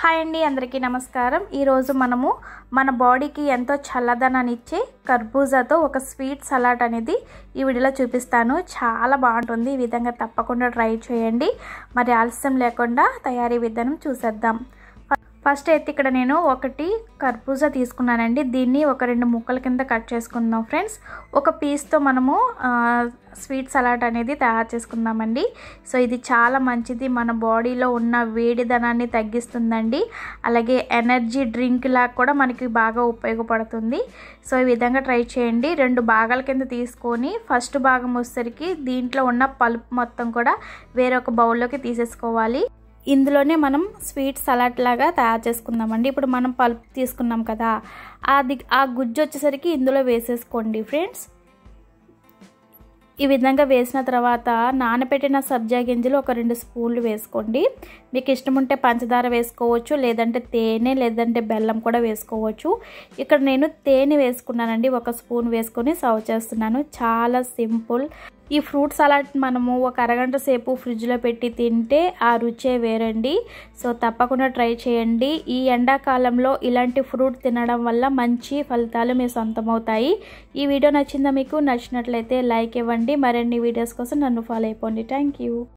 hi అండి అందరికీ నమస్కారం ఈరోజు మనము మన బాడీకి ఎంతో చల్లదనాన్ని ఇచ్చే కర్బూజాతో ఒక స్వీట్ సలాడ్ అనేది ఈ వీడియోలో చూపిస్తాను చాలా బాగుంటుంది ఈ విధంగా తప్పకుండా ట్రై చేయండి మరి ఆలస్యం లేకుండా తయారీ విధానం చూసేద్దాం ఫస్ట్ అయితే ఇక్కడ నేను ఒకటి కర్బూజా తీసుకున్నానండి దీన్ని ఒక రెండు ముక్కల కింద కట్ చేసుకుందాం ఫ్రెండ్స్ ఒక పీస్తో మనము స్వీట్ సలాడ్ అనేది తయారు చేసుకుందామండి సో ఇది చాలా మంచిది మన బాడీలో ఉన్న వేడిదనాన్ని తగ్గిస్తుందండి అలాగే ఎనర్జీ డ్రింక్ లాగా కూడా మనకి బాగా ఉపయోగపడుతుంది సో ఈ విధంగా ట్రై చేయండి రెండు భాగాల కింద తీసుకొని ఫస్ట్ భాగం వచ్చేసరికి దీంట్లో ఉన్న పలుపు మొత్తం కూడా వేరొక బౌల్లోకి తీసేసుకోవాలి ఇందులోనే మనం స్వీట్ సలాడ్ లాగా తయారు చేసుకుందామండి ఇప్పుడు మనం పల్ప్ తీసుకున్నాం కదా అది ఆ గుజ్జు వచ్చేసరికి ఇందులో వేసేసుకోండి ఫ్రెండ్స్ ఈ విధంగా వేసిన తర్వాత నానబెట్టిన సబ్జా గింజలు ఒక రెండు స్పూన్లు వేసుకోండి మీకు ఇష్టం ఉంటే పంచదార వేసుకోవచ్చు లేదంటే తేనె లేదంటే బెల్లం కూడా వేసుకోవచ్చు ఇక్కడ నేను తేనె వేసుకున్నానండి ఒక స్పూన్ వేసుకొని సర్వ్ చేస్తున్నాను చాలా సింపుల్ ఈ ఫ్రూట్ సలాడ్ మనము ఒక అరగంట సేపు ఫ్రిడ్జ్లో పెట్టి తింటే ఆ రుచే వేరండి సో తప్పకుండా ట్రై చేయండి ఈ ఎండాకాలంలో ఇలాంటి ఫ్రూట్ తినడం వల్ల మంచి ఫలితాలు మీ సొంతమవుతాయి ఈ వీడియో నచ్చిందా మీకు నచ్చినట్లయితే లైక్ ఇవ్వండి మరిన్ని వీడియోస్ కోసం నన్ను ఫాలో అయిపోండి థ్యాంక్